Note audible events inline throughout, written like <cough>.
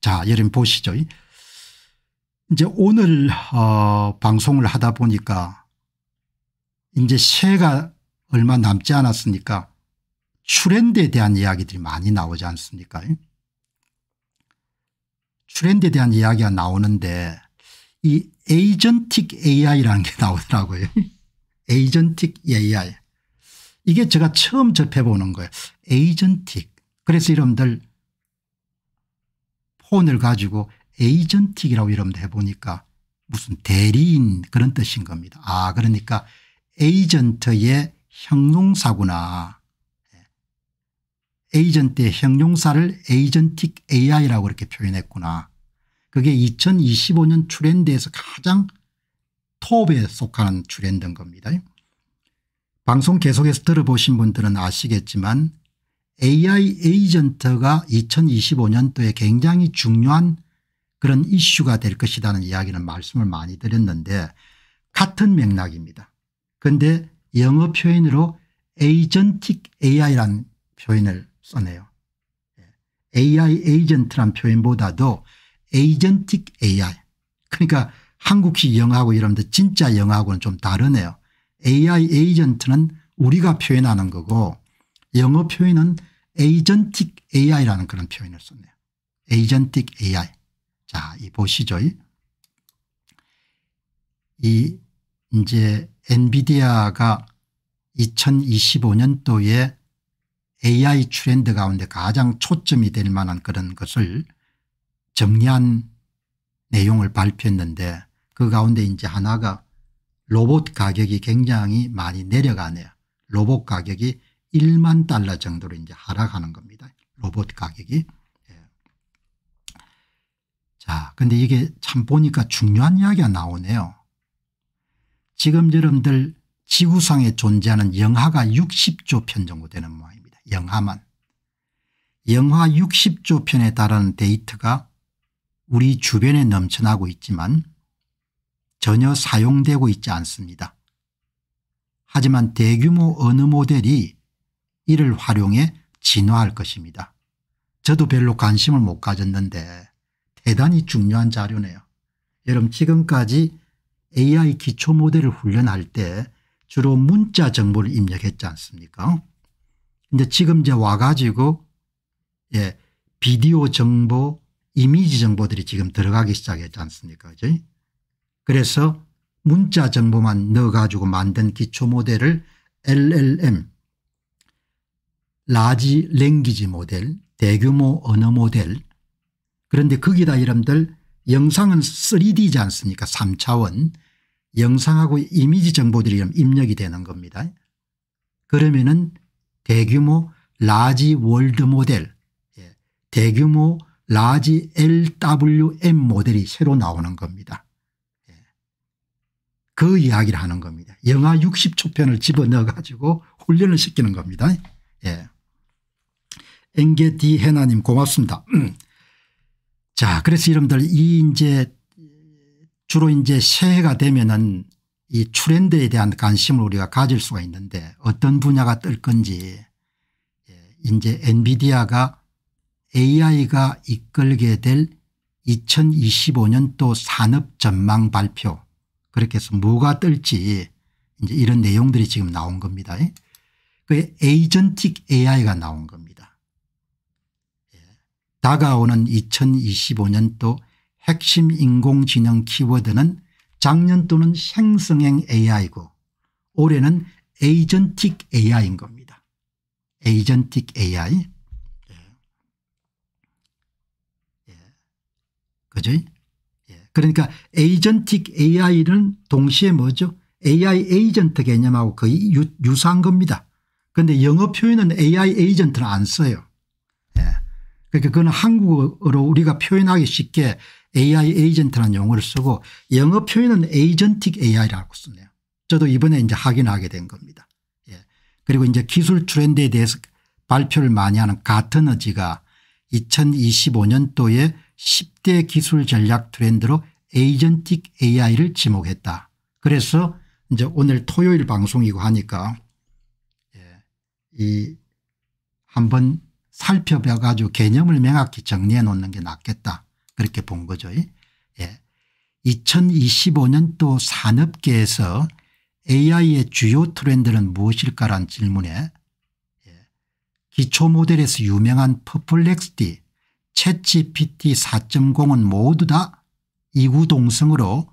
자, 여러분 보시죠. 이제 오늘 어 방송을 하다 보니까 이제 새해가 얼마 남지 않았으니까 출연대에 대한 이야기들이 많이 나오지 않습니까? 출연대에 대한 이야기가 나오는데 이 에이전틱 AI라는 게 나오더라고요. <laughs> 에이전틱 AI. 이게 제가 처음 접해보는 거예요. 에이전틱. 그래서 여러분들 혼을 가지고 에이전틱이라고 여러분도 해보니까 무슨 대리인 그런 뜻인 겁니다. 아 그러니까 에이전트의 형용사구나. 예. 에이전트의 형용사를 에이전틱 AI라고 이렇게 표현했구나. 그게 2025년 트렌드에서 가장 톱에 속하는 트렌드인 겁니다. 방송 계속해서 들어보신 분들은 아시겠지만 AI 에이전트가 2025년도에 굉장히 중요한 그런 이슈가 될 것이라는 이야기는 말씀을 많이 드렸는데 같은 맥락입니다. 그런데 영어 표현으로 에이전틱 AI라는 표현을 써내요. AI 예. 에이전트란 표현보다도 에이전틱 AI 그러니까 한국식 영어하고 이러면 진짜 영어하고는 좀 다르네요. AI 에이전트는 우리가 표현하는 거고 영어 표현은 에이전틱 AI라는 그런 표현을 썼네요. 에이전틱 AI. 자, 이 보시죠. 이 이제 엔비디아가 2025년도에 AI 트렌드 가운데 가장 초점이 될 만한 그런 것을 정리한 내용을 발표했는데 그 가운데 이제 하나가 로봇 가격이 굉장히 많이 내려가네요. 로봇 가격이 1만 달러 정도로 이제 하락하는 겁니다. 로봇 가격이. 예. 자, 근데 이게 참 보니까 중요한 이야기가 나오네요. 지금 여러분들 지구상에 존재하는 영하가 60조 편 정도 되는 모양입니다. 영하만. 영하 60조 편에 달하는 데이터가 우리 주변에 넘쳐나고 있지만 전혀 사용되고 있지 않습니다. 하지만 대규모 언어 모델이 이를 활용해 진화할 것입니다. 저도 별로 관심을 못 가졌는데 대단히 중요한 자료네요. 여러분 지금까지 AI 기초 모델을 훈련할 때 주로 문자 정보를 입력했지 않습니까 근데 지금 이제 와가지고 예 비디오 정보 이미지 정보들이 지금 들어가기 시작했지 않습니까 그죠? 그래서 문자 정보만 넣어가지고 만든 기초 모델을 LLM 라지 랭귀지 모델 대규모 언어 모델 그런데 거기다 여러분들 영상은 3D지 않습니까 3차원 영상하고 이미지 정보들이 입력이 되는 겁니다. 그러면은 대규모 라지 월드 모델 예, 대규모 라지 LWM 모델이 새로 나오는 겁니다. 예. 그 이야기를 하는 겁니다. 영하 60초 편을 집어넣어 가지고 훈련을 시키는 겁니다. 예. 엔게 디 해나님 고맙습니다. 음. 자 그래서 여러분들 이 이제 주로 이제 새해가 되면은 이 트렌드에 대한 관심을 우리가 가질 수가 있는데 어떤 분야가 뜰 건지 예, 이제 엔비디아가 AI가 이끌게 될 2025년도 산업 전망 발표 그렇게 해서 뭐가 뜰지 이제 이런 내용들이 지금 나온 겁니다. 예? 그 에이전틱 AI가 나온 겁니다. 다가오는 2025년도 핵심 인공지능 키워드는 작년 또는 생성형 AI고 올해는 에이전틱 AI인 겁니다. 에이전틱 AI. 예. 예. 그죠? 예. 그러니까 에이전틱 AI는 동시에 뭐죠? AI 에이전트 개념하고 거의 유, 유사한 겁니다. 그런데 영어 표현은 AI 에이전트는 안 써요. 그러니까 그건 한국어로 우리가 표현하기 쉽게 AI 에이전트라는 용어를 쓰고 영어 표현은 에이전틱 AI라고 쓰네요. 저도 이번에 이제 확인하게 된 겁니다. 예. 그리고 이제 기술 트렌드에 대해서 발표를 많이 하는 가트너지가 2025년도에 10대 기술 전략 트렌드로 에이전틱 AI를 지목했다. 그래서 이제 오늘 토요일 방송이고 하니까 예. 이 한번 살펴봐 가지고 개념을 명확히 정리해 놓는 게 낫겠다 그렇게 본 거죠. 예. 2025년 도 산업계에서 AI의 주요 트렌드는 무엇일까란 질문에 예. 기초 모델에서 유명한 퍼플렉스티 챗GPT 4.0은 모두 다 이구동성으로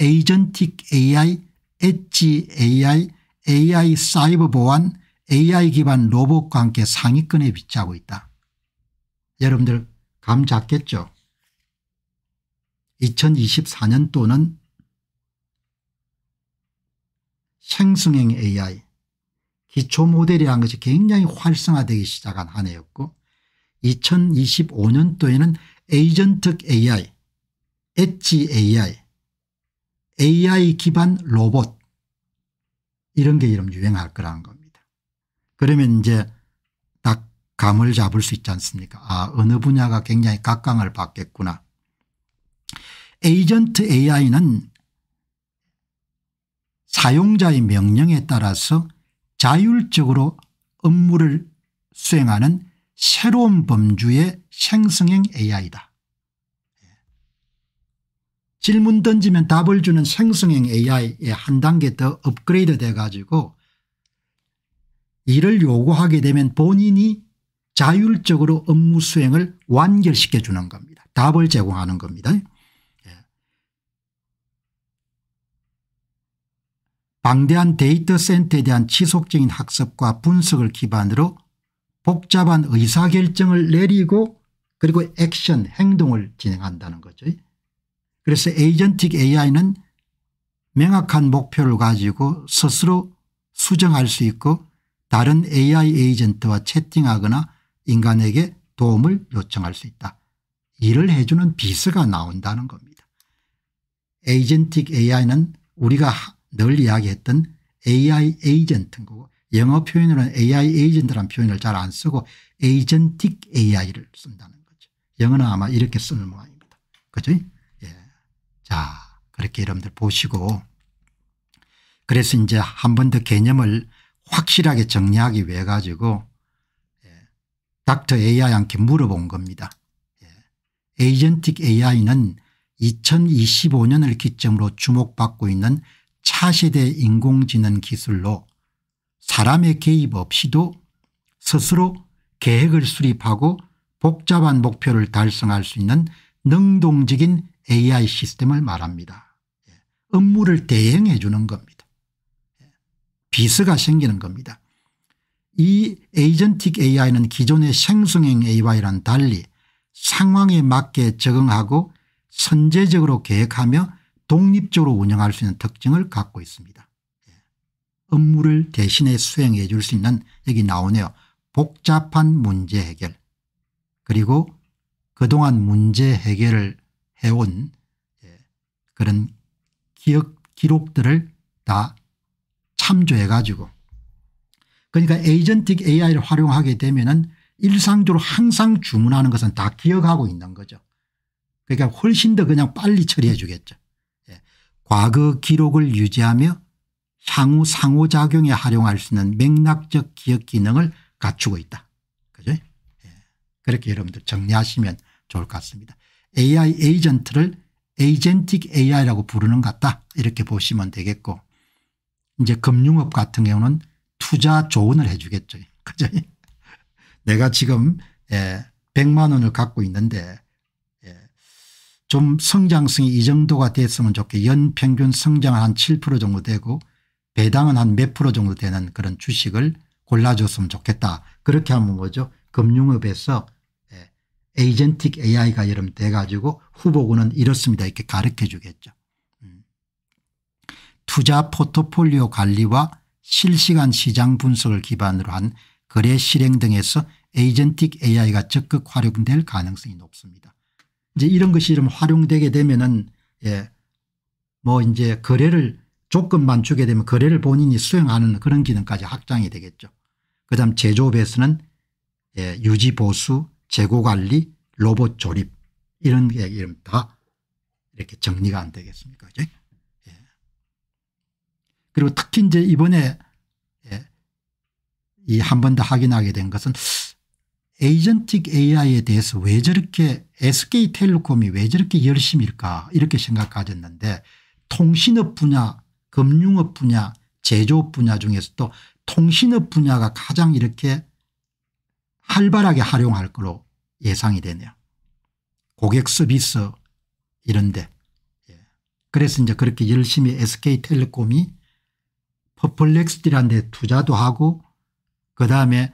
에이전틱 AI, 엣지 AI, AI 사이버 보안, AI 기반 로봇과 함께 상위권에 위치하고 있다. 여러분들 감 잡겠죠? 2024년도는 생성형 AI 기초 모델이라는 것이 굉장히 활성화되기 시작한 한 해였고 2025년도에는 에이전트 AI, 엣지 AI, AI 기반 로봇 이런 게 이름 유행할 거라는 겁니다. 그러면 이제 딱 감을 잡을 수 있지 않습니까 아 어느 분야가 굉장히 각광을 받겠구나. 에이전트 AI는 사용자의 명령에 따라서 자율적으로 업무를 수행하는 새로운 범주의 생성형 AI다. 예. 질문 던지면 답을 주는 생성형 AI의 한 단계 더 업그레이드 돼 가지고 이를 요구하게 되면 본인이 자율적으로 업무 수행을 완결시켜 주는 겁니다. 답을 제공하는 겁니다. 예. 방대한 데이터 센터에 대한 지속적인 학습과 분석을 기반으로 복잡한 의사결정을 내리고 그리고 액션 행동을 진행한다는 거죠. 그래서 에이전틱 AI는 명확한 목표를 가지고 스스로 수정할 수 있고 다른 AI 에이전트와 채팅하거나 인간에게 도움을 요청할 수 있다. 일을 해주는 비서가 나온다는 겁니다. 에이전틱 AI는 우리가 늘 이야기했던 AI 에이전트인 거고 영어 표현으로는 AI 에이전트라는 표현을 잘 안 쓰고 에이전틱 AI를 쓴다는 거죠. 영어는 아마 이렇게 쓰는 모양입니다. 그죠? 예. 자 그렇게 여러분들 보시고 그래서 이제 한 번 더 개념을 확실하게 정리하기 위해 가지고 예. 닥터 AI한테 물어본 겁니다. 예. 에이전틱 AI는 2025년을 기점으로 주목받고 있는 차세대 인공지능 기술로 사람의 개입 없이도 스스로 계획을 수립하고 복잡한 목표를 달성할 수 있는 능동적인 AI 시스템을 말합니다. 예, 업무를 대행해 주는 겁니다. 비스가 생기는 겁니다. 이 에이전틱 AI는 기존의 생성형 AI랑 달리 상황에 맞게 적응하고 선제적으로 계획하며 독립적으로 운영할 수 있는 특징을 갖고 있습니다. 예. 업무를 대신에 수행해 줄 수 있는 여기 나오네요. 복잡한 문제 해결 그리고 그동안 문제 해결을 해온 예, 그런 기억 기록들을 다 참조해가지고 그러니까 에이전틱 AI를 활용하게 되면은 일상적으로 항상 주문하는 것은 다 기억하고 있는 거죠. 그러니까 훨씬 더 그냥 빨리 처리해 주겠죠. 예. 과거 기록을 유지하며 향후 상호작용에 활용할 수 있는 맥락적 기억 기능을 갖추고 있다. 그죠? 예. 그렇게 여러분들 정리하시면 좋을 것 같습니다. AI 에이전트를 에이젠틱 AI라고 부르는 것 같다. 이렇게 보시면 되겠고 이제 금융업 같은 경우는 투자 조언을 해 주겠죠. <laughs> 그죠? 내가 지금 예, 100만 원을 갖고 있는데 예, 좀 성장성이 이 정도가 됐으면 좋게 연평균 성장 한7% 정도 되고 배당은 한 몇 프로 정도 되는 그런 주식을 골라줬으면 좋겠다. 그렇게 하면 뭐죠? 금융업에서 예, 에이전틱 AI가 여름 돼가지고 후보군은 이렇습니다. 이렇게 가르쳐 주겠죠. 투자 포트폴리오 관리와 실시간 시장 분석을 기반으로 한 거래 실행 등에서 에이전틱 AI가 적극 활용될 가능성이 높습니다. 이제 이런 것이 활용되게 되면은 예, 뭐 이제 거래를 조건만 주게 되면 거래를 본인이 수행하는 그런 기능까지 확장이 되겠죠. 그 다음 제조업에서는 예, 유지보수 재고관리 로봇 조립 이런 게 이름 다 이렇게 정리가 안 되겠습니까 이제. 그리고 특히 이제 이번에 예, 이한 번 더 확인하게 된 것은 에이전틱 AI에 대해서 왜 저렇게 SK텔레콤이 왜 저렇게 열심일까 이렇게 생각 하셨는데 통신업 분야 금융업 분야 제조업 분야 중에서도 통신업 분야가 가장 이렇게 활발하게 활용할 거로 예상이 되네요. 고객 서비스 이런데. 예. 그래서 이제 그렇게 열심히 SK텔레콤이 퍼플렉스티라는 데 투자도 하고 그다음에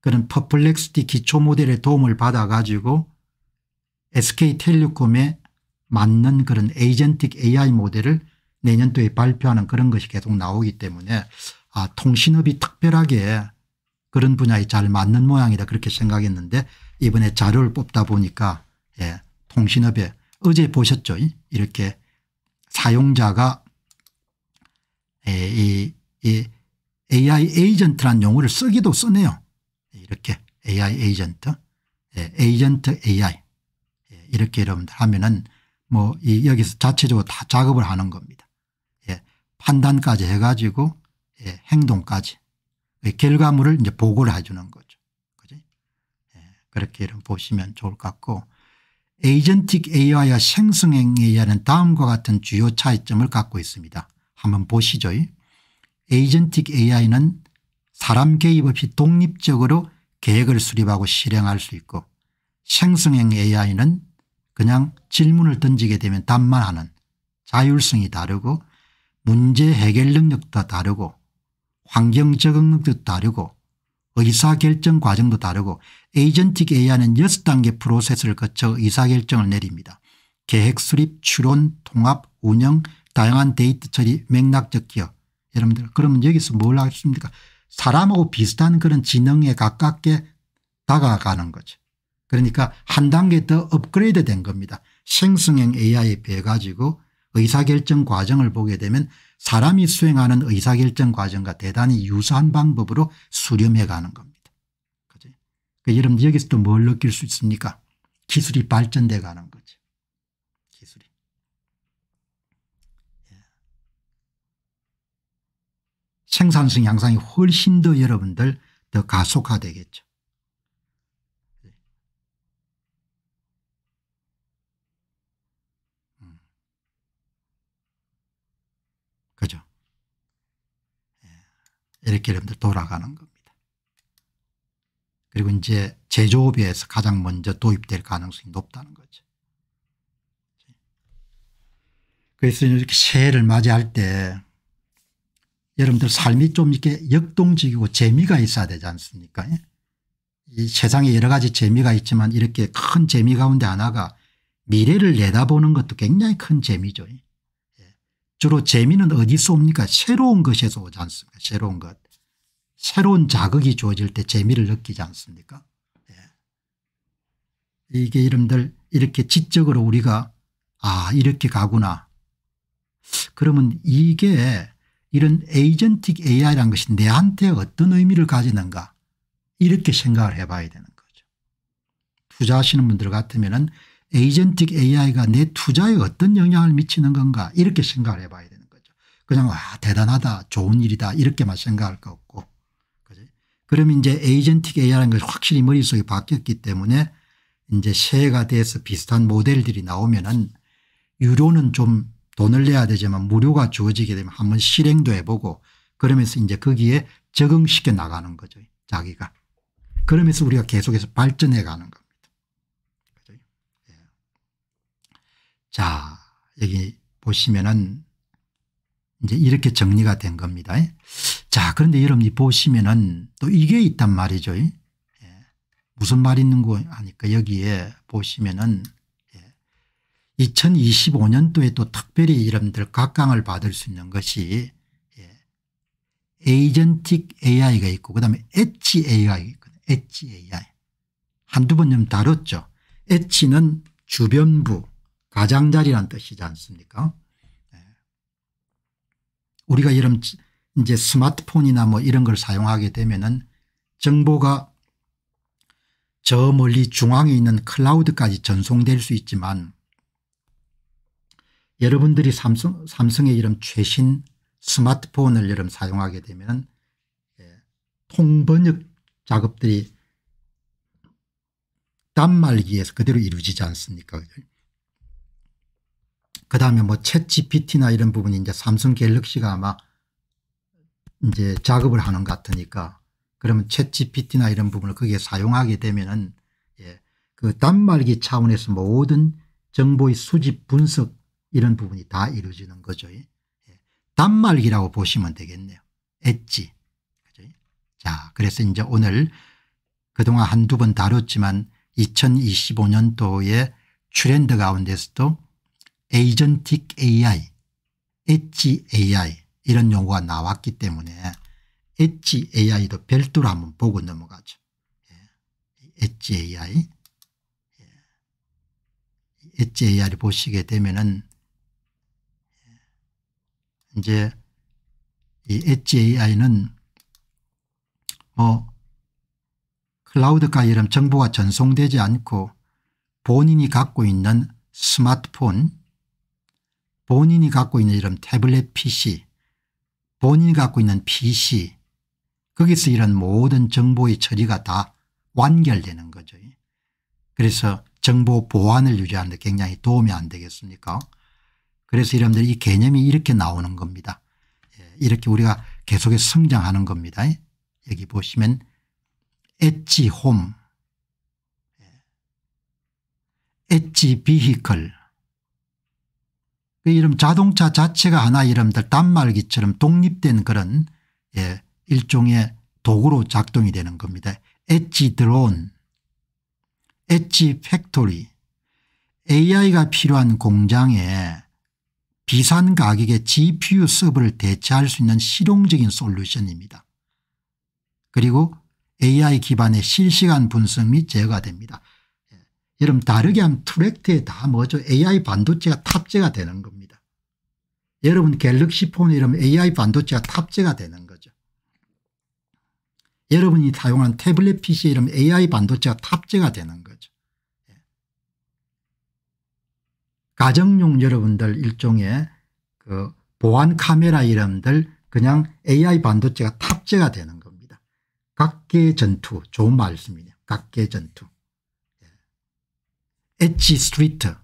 그런 퍼플렉스티 기초 모델의 도움을 받아 가지고 SK텔레콤에 맞는 그런 에이전틱 AI 모델을 내년도에 발표하는 그런 것이 계속 나오기 때문에 아 통신업이 특별하게 그런 분야에 잘 맞는 모양이다 그렇게 생각했는데 이번에 자료를 뽑다 보니까 예, 통신업에 어제 보셨죠 이렇게 사용자가 예, 이, 이 AI 에이전트란 용어를 쓰기도 쓰네요. 예, 이렇게 AI 에이전트 에이전트 AI 이렇게 여러분들 하면은 뭐 이 여기서 자체적으로 다 작업을 하는 겁니다. 예, 판단까지 해가지고 예, 행동까지 그 결과물을 이제 보고를 해주는 거죠. 그지? 예, 그렇게 이런 보시면 좋을 것 같고 에이전틱 AI와 생성형 AI는 다음과 같은 주요 차이점을 갖고 있습니다. 한번 보시죠. 에이전틱 AI는 사람 개입 없이 독립적으로 계획을 수립하고 실행할 수 있고 생성형 AI는 그냥 질문을 던지게 되면 답만하는 자율성이 다르고 문제 해결 능력도 다르고 환경 적응 능력도 다르고 의사결정 과정도 다르고 에이전틱 AI는 6단계 프로세스를 거쳐 의사결정을 내립니다. 계획 수립, 추론, 통합, 운영, 다양한 데이터 처리 맥락적 기업 여러분들 그러면 여기서 뭘 하겠습니까 사람하고 비슷한 그런 지능에 가깝게 다가가는 거죠. 그러니까 한 단계 더 업그레이드 된 겁니다. 생성형 AI에 비해 가지고 의사결정 과정을 보게 되면 사람이 수행하는 의사결정 과정과 대단히 유사한 방법으로 수렴해 가는 겁니다. 그죠? 그러니까 여러분 여기서 또 뭘 느낄 수 있습니까? 기술이 발전돼 가는 거죠. 생산성 향상이 훨씬 더 여러분들 더 가속화되겠죠. 음. 그죠. 예. 이렇게 여러분들 돌아가는 겁니다. 그리고 이제 제조업에서 가장 먼저 도입될 가능성이 높다는 거죠. 그래서 이렇게 새해를 맞이할 때 여러분들 삶이 좀 이렇게 역동적이고 재미가 있어야 되지 않습니까 예? 이 세상에 여러 가지 재미가 있지만 이렇게 큰 재미 가운데 하나가 미래를 내다보는 것도 굉장히 큰 재미죠. 예. 주로 재미는 어디서 옵니까 새로운 것에서 오지 않습니까 새로운 것. 새로운 자극이 주어질 때 재미를 느끼지 않습니까 예. 이게 여러분들 이렇게 지적으로 우리가 아 이렇게 가구나 그러면 이게 이런 에이전틱 AI라는 것이 내한테 어떤 의미를 가지는가 이렇게 생각을 해봐야 되는 거죠. 투자하시는 분들 같으면 에이전틱 AI가 내 투자에 어떤 영향을 미치는 건가 이렇게 생각을 해봐야 되는 거죠. 그냥 와 아, 대단하다 좋은 일이다 이렇게만 생각할 거 없고 그지? 그럼 이제 에이전틱 AI라는 것이 확실히 머릿속에 바뀌었기 때문에 이제 새해가 돼서 비슷한 모델들이 나오면은 유료는 좀 돈을 내야 되지만 무료가 주어지게 되면 한번 실행도 해보고 그러면서 이제 거기에 적응시켜 나가는 거죠. 자기가. 그러면서 우리가 계속해서 발전해 가는 겁니다. 예. 자, 여기 보시면은 이제 이렇게 정리가 된 겁니다. 예. 자, 그런데 여러분이 보시면은 또 이게 있단 말이죠. 예. 무슨 말 있는 거 하니까 여기에 보시면은 2025년도에 또 특별히 이름들 각광을 받을 수 있는 것이 예. 에이전틱 AI가 있고 그다음에 엣지 AI가 있거든요. 엣지 AI. 한두 번쯤 다뤘죠. 엣지는 주변부 가장자리란 뜻이지 않습니까 예. 우리가 이런 이제 스마트폰이나 뭐 이런 걸 사용하게 되면은 정보가 저 멀리 중앙에 있는 클라우드까지 전송될 수 있지만 여러분들이 삼성, 삼성의 이런 최신 스마트폰을 여름 사용하게 되면 예, 통번역 작업들이 단말기에서 그대로 이루어지지 않습니까 그 다음에 뭐 챗GPT나 이런 부분이 이제 삼성 갤럭시가 아마 이제 작업을 하는 것 같으니까 그러면 챗GPT나 이런 부분을 거기에 사용하게 되면은 예, 그 단말기 차원에서 모든 정보의 수집 분석 이런 부분이 다 이루어지는 거죠. 예. 단말기라고 보시면 되겠네요. 엣지. 자, 그래서 이제 오늘 그동안 한두 번 다뤘지만 2025년도에 트렌드 가운데서도 에이전틱 AI, 엣지 AI 이런 용어가 나왔기 때문에 엣지 AI도 별도로 한번 보고 넘어가죠. 예. 엣지 AI. 예. 엣지 AI를 보시게 되면은 이제 이 HAI는 뭐클라우드가 이런 정보가 전송되지 않고 본인이 갖고 있는 스마트폰 본인이 갖고 있는 이런 태블릿 PC 본인이 갖고 있는 PC 거기서 이런 모든 정보의 처리가 다 완결되는 거죠. 그래서 정보 보안을 유지하는 데 굉장히 도움이 안 되겠습니까 그래서 여러분들 이 개념이 이렇게 나오는 겁니다. 예, 이렇게 우리가 계속해서 성장하는 겁니다. 예, 여기 보시면 엣지홈, 예, 엣지비히클 그 이름 자동차 자체가 하나 이름들 단말기처럼 독립된 그런 예, 일종의 도구로 작동이 되는 겁니다. 엣지 드론, 엣지 팩토리, AI가 필요한 공장에 비싼 가격의 GPU 서버를 대체할 수 있는 실용적인 솔루션입니다. 그리고 AI 기반의 실시간 분석 및 제어가 됩니다. 예, 여러분 다르게 하면 트랙트에 다 뭐죠 AI 반도체가 탑재가 되는 겁니다. 여러분 갤럭시 폰에 이러면 AI 반도체가 탑재가 되는 거죠. 여러분이 사용한 태블릿 PC에 이러면 AI 반도체가 탑재가 되는 거죠. 가정용 여러분들 일종의 그 보안 카메라 이름들 그냥 AI 반도체가 탑재가 되는 겁니다. 각계 전투 좋은 말씀이네요. 각계 전투. 엣지 예. 스트리트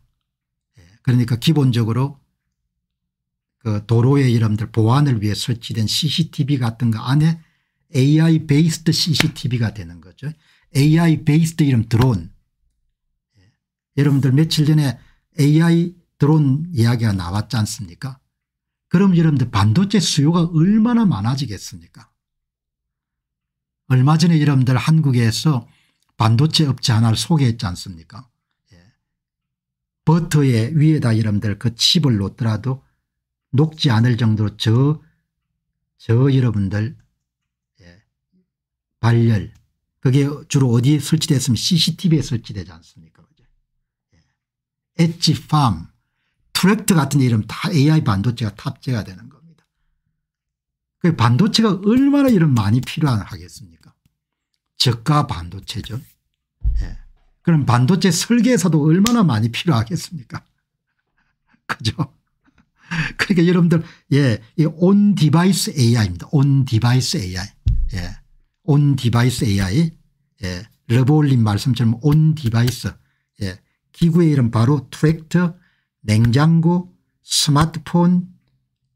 예. 그러니까 기본적으로 그 도로의 이름들 보안을 위해 설치된 CCTV 같은 거 안에 AI 베이스드 CCTV가 되는 거죠. AI 베이스드 이름 드론. 예. 여러분들 며칠 전에 AI 드론 이야기가 나왔지 않습니까 그럼 여러분들 반도체 수요가 얼마나 많아지겠습니까 얼마 전에 여러분들 한국에서 반도체 업체 하나를 소개했지 않습니까 예. 버터에 위에다 여러분들 그 칩을 놓더라도 녹지 않을 정도로 저, 저 여러분들 예. 발열 그게 주로 어디에 설치됐으면 CCTV에 설치되지 않습니까 엣지팜, 트랙트 같은 이름 다 AI 반도체가 탑재가 되는 겁니다. 그 반도체가 얼마나 이런 많이 필요하겠습니까? 저가 반도체죠. 예. 그럼 반도체 설계사도 얼마나 많이 필요하겠습니까? <laughs> 그죠? 그러니까 여러분들 예, 온 디바이스 AI입니다. 온 디바이스 AI. 예. 온 디바이스 AI. 예. 러브올님 말씀처럼 온 디바이스 기구의 이름 바로 트랙터, 냉장고, 스마트폰,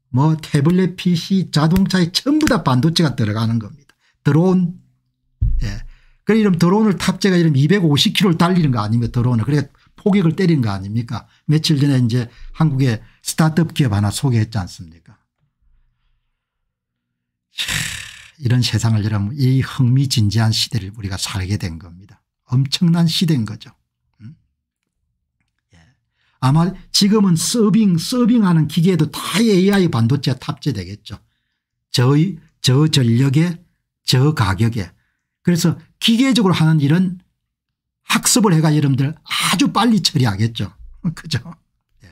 뭐 태블릿 PC, 자동차에 전부 다 반도체가 들어가는 겁니다. 드론. 예. 그래 이런 드론을 탑재가 이런 250km를 달리는 거 아닙니까 드론을. 그래 폭격을 때리는거 아닙니까 며칠 전에 이제 한국의 스타트업 기업 하나 소개했지 않습니까 이런 세상을 여러분 이 흥미진진한 시대를 우리가 살게 된 겁니다. 엄청난 시대인 거죠. 아마 지금은 서빙 서빙하는 기계도 에다 AI 반도체에 탑재되겠죠. 저저 전력에 저 가격에 그래서 기계적으로 하는 일은 학습을 해가 여러분들 아주 빨리 처리하겠죠. <laughs> 그죠. 예.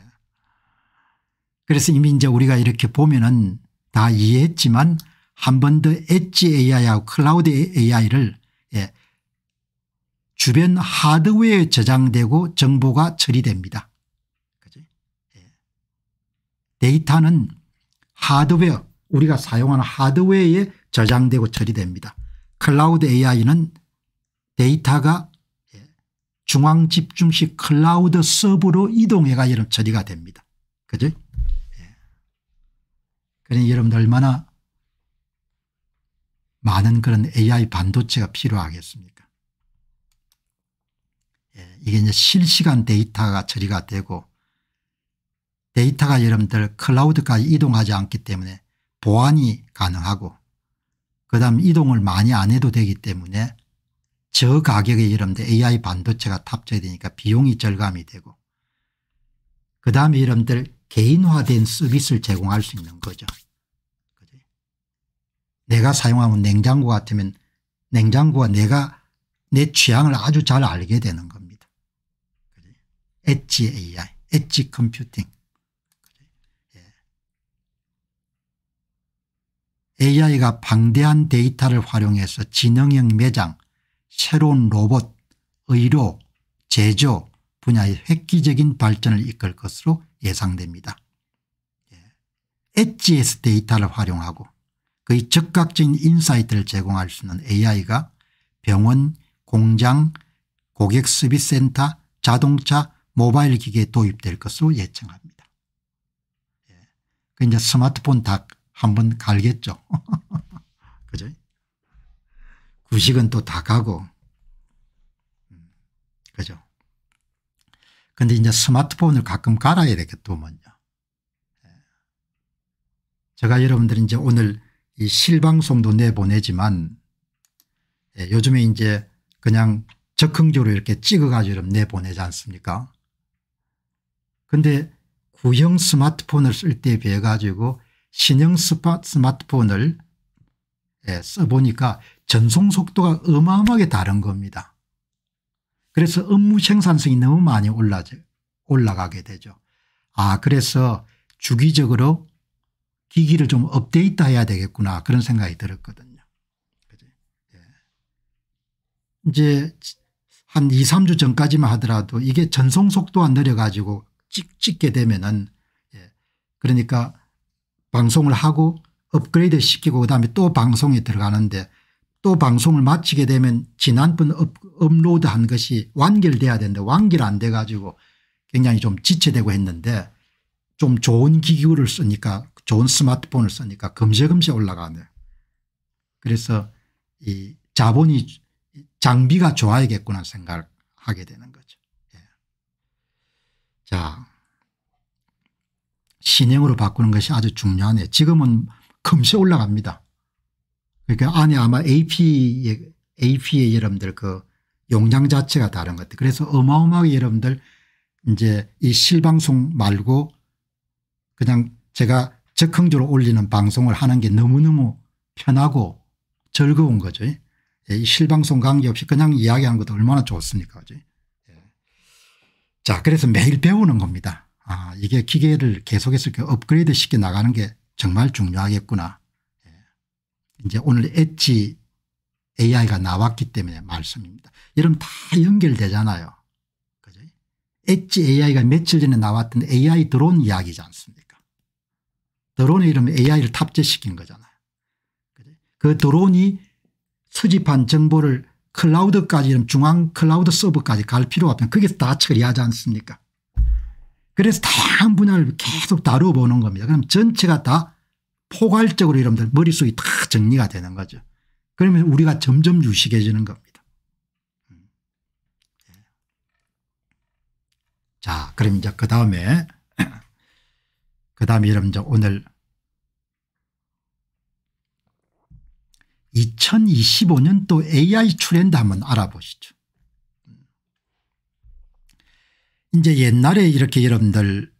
그래서 이미 이제 우리가 이렇게 보면은 다 이해했지만 한 번 더 엣지 AI하고 클라우드 AI를 예. 주변 하드웨어에 저장되고 정보가 처리됩니다. 데이터는 하드웨어 우리가 사용하는 하드웨어에 저장되고 처리됩니다. 클라우드 AI는 데이터가 예, 중앙집중식 클라우드 서브로 이동해가 여러 처리가 됩니다. 그죠? 예. 그러니 여러분들 얼마나 많은 그런 AI 반도체가 필요하겠습니까? 예, 이게 이제 실시간 데이터가 처리가 되고 데이터가 여러분들 클라우드까지 이동하지 않기 때문에 보안이 가능하고 그다음 이동을 많이 안 해도 되기 때문에 저 가격에 여러분들 AI 반도체가 탑재되니까 비용이 절감이 되고 그다음에 여러분들 개인화된 서비스를 제공할 수 있는 거죠. 내가 사용하는 냉장고 같으면 냉장고가 내가 내 취향을 아주 잘 알게 되는 겁니다. 엣지 AI, 엣지 컴퓨팅. AI가 방대한 데이터를 활용해서 지능형 매장, 새로운 로봇, 의료, 제조 분야의 획기적인 발전을 이끌 것으로 예상됩니다. 예. 엣지에서 데이터를 활용하고 그의 즉각적인 인사이트를 제공할 수 있는 AI가 병원, 공장, 고객서비스센터, 자동차, 모바일 기기에 도입될 것으로 예측합니다. 예. 그 이제 스마트폰 다 한번 갈겠죠. <laughs> 그죠? 구식은 또 다 가고 음, 그죠? 근데 이제 스마트폰을 가끔 갈아야 되겠더군요. 예. 제가 여러분들 이제 오늘 이 실방송도 내보내지만 예, 요즘에 이제 그냥 적흥적으로 이렇게 찍어가지고 내보내지 않습니까? 근데 구형 스마트폰을 쓸때 비해 가지고 신형 스마트폰을 예, 써보니까 전송 속도가 어마어마하게 다른 겁니다. 그래서 업무 생산성이 너무 많이 올라가게 되죠. 아 그래서 주기적으로 기기를 좀 업데이트 해야 되겠구나 그런 생각이 들었거든요. 예. 이제 한 2, 3주 전까지만 하더라도 이게 전송 속도가 느려 가지고 찍 찍게 되면은 예. 그러니까 방송을 하고 업그레이드 시키고 그다음에 또 방송에 들어가는데 또 방송을 마치게 되면 지난번 업, 로드한 것이 완결돼야 되는데 완결 안 돼 가지고 굉장히 좀 지체되고 했는데 좀 좋은 기기를 쓰니까 좋은 스마트폰을 쓰니까 금세금세 올라가네. 그래서 이 자본이 장비가 좋아야겠구나 생각하게 되는 거죠. 예. 자 신형으로 바꾸는 것이 아주 중요하네요. 지금은 금세 올라갑니다. 그러니까 안에 아마 AP의, AP의 여러분들 그 용량 자체가 다른 것 같아요. 그래서 어마어마하게 여러분들 이제 이 실방송 말고 그냥 제가 적흥적으로 올리는 방송을 하는 게 너무너무 편하고 즐거운 거죠. 예, 이 실방송 관계없이 그냥 이야기하는 것도 얼마나 좋습니까. 그죠? 예. 자, 그래서 매일 배우는 겁니다. 아 이게 기계를 계속해서 업그레이드 시켜 나가는 게 정말 중요하겠구나. 예. 이제 오늘 엣지 AI가 나왔기 때문에 말씀입니다. 여러분 다 연결되잖아요. 그죠? 엣지 AI가 며칠 전에 나왔던 AI 드론 이야기지 않습니까? 드론에 이름 AI를 탑재시킨 거잖아요. 그죠? 그 드론이 수집한 정보를 클라우드까지 중앙 클라우드 서버까지 갈 필요가 없으면 그게 다 처리하지 않습니까? 그래서 다양한 분야를 계속 다뤄보는 겁니다. 그럼 전체가 다 포괄적으로 여러분들 머릿속이 다 정리가 되는 거죠. 그러면 우리가 점점 유식해지는 겁니다. 음. 자, 그럼 이제 그 다음에, <clears throat> 그 다음에 여러분 오늘 2025년도 AI 트렌드 한번 알아보시죠. 이제 옛날에 이렇게 여러분들